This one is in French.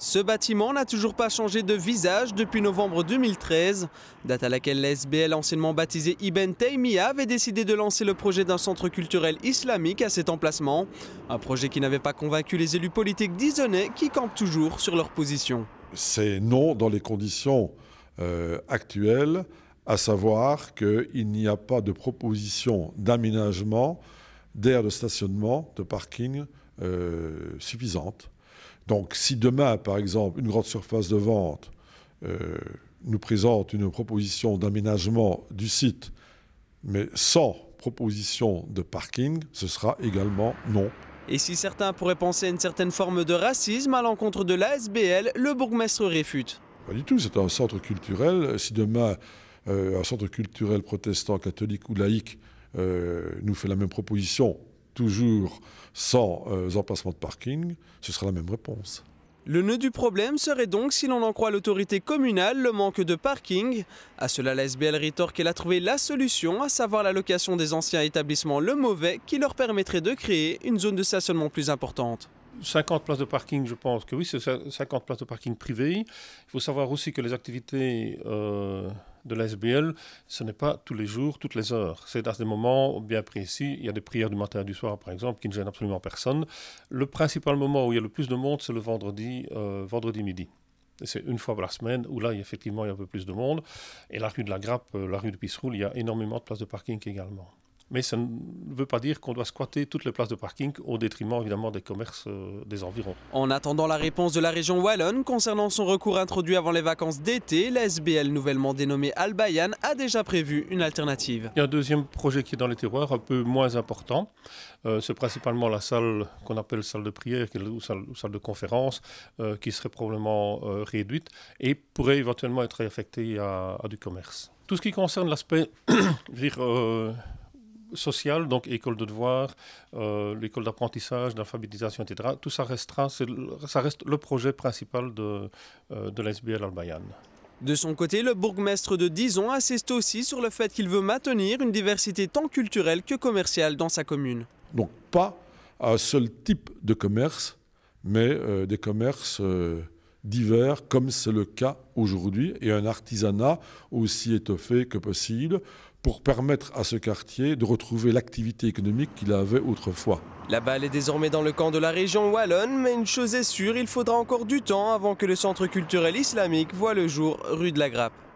Ce bâtiment n'a toujours pas changé de visage depuis novembre 2013, date à laquelle la anciennement baptisé Ibn Taymiyyah avait décidé de lancer le projet d'un centre culturel islamique à cet emplacement, un projet qui n'avait pas convaincu les élus politiques disonnais qui campent toujours sur leur position. C'est non dans les conditions euh, actuelles, à savoir qu'il n'y a pas de proposition d'aménagement d'air de stationnement, de parking euh, suffisante. Donc si demain, par exemple, une grande surface de vente euh, nous présente une proposition d'aménagement du site, mais sans proposition de parking, ce sera également non. Et si certains pourraient penser à une certaine forme de racisme à l'encontre de l'ASBL, le bourgmestre réfute. Pas du tout, c'est un centre culturel. Si demain, euh, un centre culturel protestant, catholique ou laïque euh, nous fait la même proposition, toujours sans euh, emplacement de parking, ce sera la même réponse. Le nœud du problème serait donc, si l'on en croit l'autorité communale, le manque de parking. À cela, la SBL rétorque qu'elle a trouvé la solution, à savoir la location des anciens établissements Le Mauvais, qui leur permettrait de créer une zone de stationnement plus importante. 50 places de parking, je pense que oui, c'est 50 places de parking privées. Il faut savoir aussi que les activités euh, de l'ASBL, ce n'est pas tous les jours, toutes les heures. C'est à des moments bien précis. Il y a des prières du matin et du soir, par exemple, qui ne gênent absolument personne. Le principal moment où il y a le plus de monde, c'est le vendredi, euh, vendredi midi. C'est une fois par semaine où là, effectivement, il y a un peu plus de monde. Et la rue de la Grappe, euh, la rue de Pissroule, il y a énormément de places de parking également mais ça ne veut pas dire qu'on doit squatter toutes les places de parking au détriment évidemment des commerces euh, des environs. En attendant la réponse de la région Wallonne concernant son recours introduit avant les vacances d'été, la SBL nouvellement dénommée Albayan a déjà prévu une alternative. Il y a un deuxième projet qui est dans les terroirs, un peu moins important. Euh, c'est principalement la salle qu'on appelle salle de prière ou salle, de conférence euh, qui serait probablement réduite et pourrait éventuellement être affectée à, à, du commerce. Tout ce qui concerne l'aspect, sociale, donc école de devoir, euh, l'école d'apprentissage, d'alphabétisation, etc., tout ça restera, ça reste le projet principal de, euh, de l'SBL Albayan. De son côté, le bourgmestre de Dizon insiste aussi sur le fait qu'il veut maintenir une diversité tant culturelle que commerciale dans sa commune. Donc pas un seul type de commerce, mais euh, des commerces euh, divers comme c'est le cas aujourd'hui et un artisanat aussi étoffé que possible pour permettre à ce quartier de retrouver l'activité économique qu'il avait autrefois. La balle est désormais dans le camp de la région wallonne, mais une chose est sûre, il faudra encore du temps avant que le centre culturel islamique voit le jour rue de la Grappe.